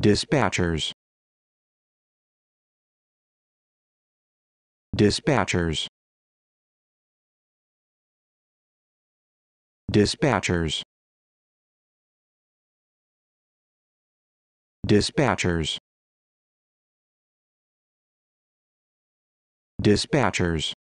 dispatchers dispatchers dispatchers dispatchers dispatchers